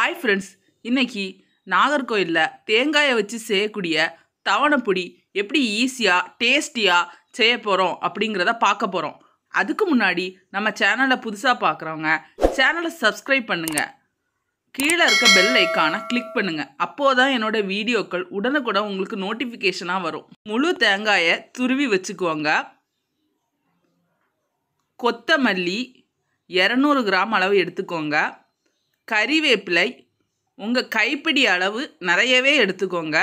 hi friends இன்றைக்கி நாகர்கோயிலில் தேங்காயை வச்சு செய்யக்கூடிய தவணைப்பொடி எப்படி ஈஸியாக டேஸ்டியாக செய்ய போகிறோம் அப்படிங்கிறத பார்க்க போகிறோம் அதுக்கு முன்னாடி நம்ம சேனலை புதுசாக பார்க்குறவங்க சேனலை சப்ஸ்கிரைப் பண்ணுங்கள் கீழே இருக்க பெல் ஐக்கானை கிளிக் பண்ணுங்கள் அப்போது தான் என்னோடய வீடியோக்கள் உடனுக்குடன் உங்களுக்கு நோட்டிஃபிகேஷனாக வரும் முழு தேங்காயை துருவி வச்சுக்குவோங்க கொத்தமல்லி இரநூறு கிராம் அளவு எடுத்துக்கோங்க கறிவேப்பிலை உங்கள் கைப்பிடி அளவு நிறையவே எடுத்துக்கோங்க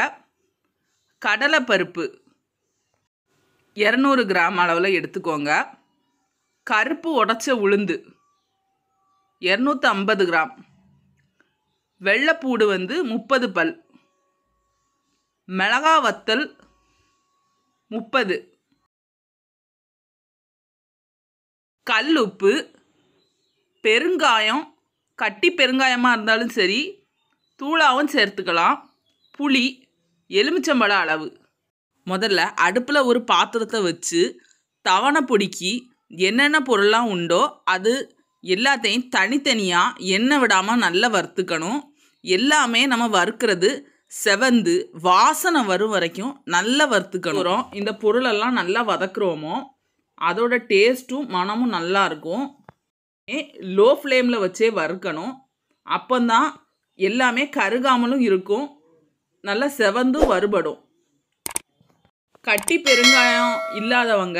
கடலைப்பருப்பு இரநூறு கிராம் அளவில் எடுத்துக்கோங்க கருப்பு உடச்ச உளுந்து இரநூத்தி ஐம்பது கிராம் வெள்ளைப்பூடு வந்து முப்பது பல் மிளகா வத்தல் முப்பது கல் உப்பு பெருங்காயம் கட்டி பெருங்காயமாக இருந்தாலும் சரி தூளாவும் சேர்த்துக்கலாம் புளி எலுமிச்சம்பழ அளவு முதல்ல அடுப்பில் ஒரு பாத்திரத்தை வச்சு தவணை பொடிக்கி என்னென்ன பொருள்லாம் உண்டோ அது எல்லாத்தையும் தனித்தனியாக எண்ணெய் விடாமல் நல்லா வறுத்துக்கணும் எல்லாமே நம்ம வறுக்கிறது செவந்து வாசனை வரும் வரைக்கும் நல்லா வறுத்துக்கணும் இந்த பொருளெல்லாம் நல்லா வதக்குறோமோ அதோட டேஸ்ட்டும் மனமும் நல்லா இருக்கும் லோ ஃப்ளேமில் வச்சே வறுக்கணும் அப்போந்தான் எல்லாமே கருகாமலும் இருக்கும் நல்லா செவந்தும் வறுபடும் கட்டி பெருங்காயம் இல்லாதவங்க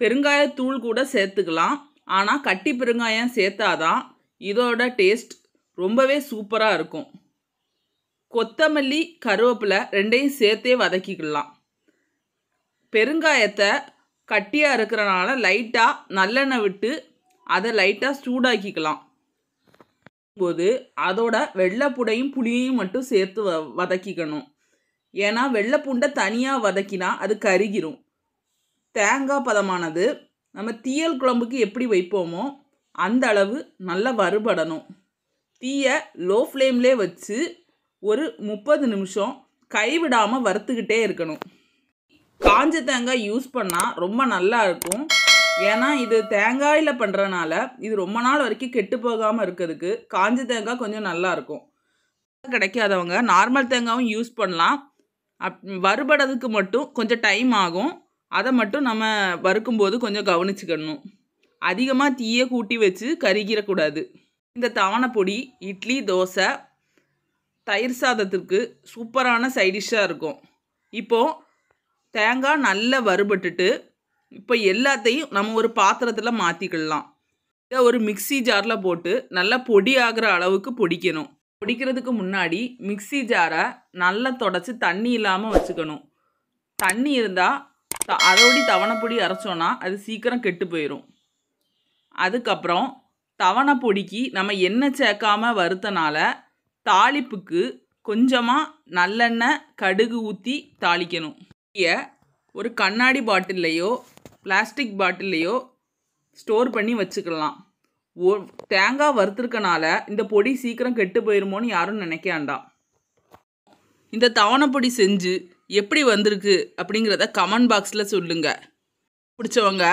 பெருங்காயத்தூள் கூட சேர்த்துக்கலாம் ஆனால் கட்டி பெருங்காயம் சேர்த்தாதான் இதோட டேஸ்ட் ரொம்பவே சூப்பராக இருக்கும் கொத்தமல்லி கருவேப்பிலை ரெண்டையும் சேர்த்தே வதக்கிக்கலாம் பெருங்காயத்தை கட்டியாக இருக்கிறனால லைட்டாக நல்லெண்ணெய் விட்டு அதை லைட்டாக சூடாக்கிக்கலாம் போது அதோட வெள்ளைப்புடையும் புளியையும் மட்டும் சேர்த்து வ வதக்கிக்கணும் ஏன்னா வெள்ளைப்பூண்டை தனியாக வதக்கினா அது கருகிரும் தேங்காய் பதமானது நம்ம தீயல் குழம்புக்கு எப்படி வைப்போமோ அந்த அளவு நல்லா வறுபடணும் தீயை லோ ஃப்ளேம்லே வச்சு ஒரு முப்பது நிமிஷம் கைவிடாமல் வறுத்துக்கிட்டே இருக்கணும் காஞ்ச தேங்காய் யூஸ் பண்ணால் ரொம்ப நல்லா இருக்கும் ஏன்னா இது தேங்காயில் பண்ணுறனால இது ரொம்ப நாள் வரைக்கும் கெட்டு போகாமல் இருக்கிறதுக்கு காஞ்ச தேங்காய் கொஞ்சம் நல்லாயிருக்கும் கிடைக்காதவங்க நார்மல் தேங்காயும் யூஸ் பண்ணலாம் அப் வறுபடுறதுக்கு மட்டும் கொஞ்சம் டைம் ஆகும் அதை மட்டும் நம்ம வறுக்கும்போது கொஞ்சம் கவனிச்சுக்கணும் அதிகமாக தீயை கூட்டி வச்சு கருகிடக்கூடாது இந்த தவணைப்பொடி இட்லி தோசை தயிர் சாதத்துக்கு சூப்பரான சைடிஷாக இருக்கும் இப்போது தேங்காய் நல்லா வறுபட்டுட்டு இப்போ எல்லாத்தையும் நம்ம ஒரு பாத்திரத்தில் மாற்றிக்கிடலாம் இதை ஒரு மிக்சி ஜாரில் போட்டு நல்லா பொடி ஆகிற அளவுக்கு பொடிக்கணும் பொடிக்கிறதுக்கு முன்னாடி மிக்சி ஜாரை நல்லா தொடச்சி தண்ணி இல்லாமல் வச்சுக்கணும் தண்ணி இருந்தால் த அதோடி தவணைப்பொடி அரைச்சோன்னா அது சீக்கிரம் கெட்டு போயிடும் அதுக்கப்புறம் தவணை பொடிக்கு நம்ம எண்ணெய் சேர்க்காமல் வறுத்தனால தாளிப்புக்கு கொஞ்சமாக நல்லெண்ணெய் கடுகு ஊற்றி தாளிக்கணும் இங்கே ஒரு கண்ணாடி பாட்டில்லையோ பிளாஸ்டிக் பாட்டில்லையோ ஸ்டோர் பண்ணி வச்சுக்கலாம் ஓ தேங்காய் வறுத்துருக்கனால இந்த பொடி சீக்கிரம் கெட்டு போயிருமோன்னு யாரும் நினைக்காண்டாம் இந்த தவணைப்பொடி செஞ்சு எப்படி வந்திருக்கு அப்படிங்கிறத கமெண்ட் பாக்ஸில் சொல்லுங்கள் பிடிச்சவங்க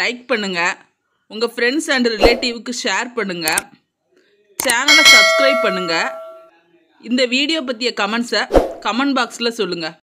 லைக் பண்ணுங்கள் உங்கள் ஃப்ரெண்ட்ஸ் அண்ட் ரிலேட்டிவுக்கு ஷேர் பண்ணுங்கள் சேனலை சப்ஸ்கிரைப் பண்ணுங்கள் இந்த வீடியோ பற்றிய கமெண்ட்ஸை கமெண்ட் பாக்ஸில் சொல்லுங்கள்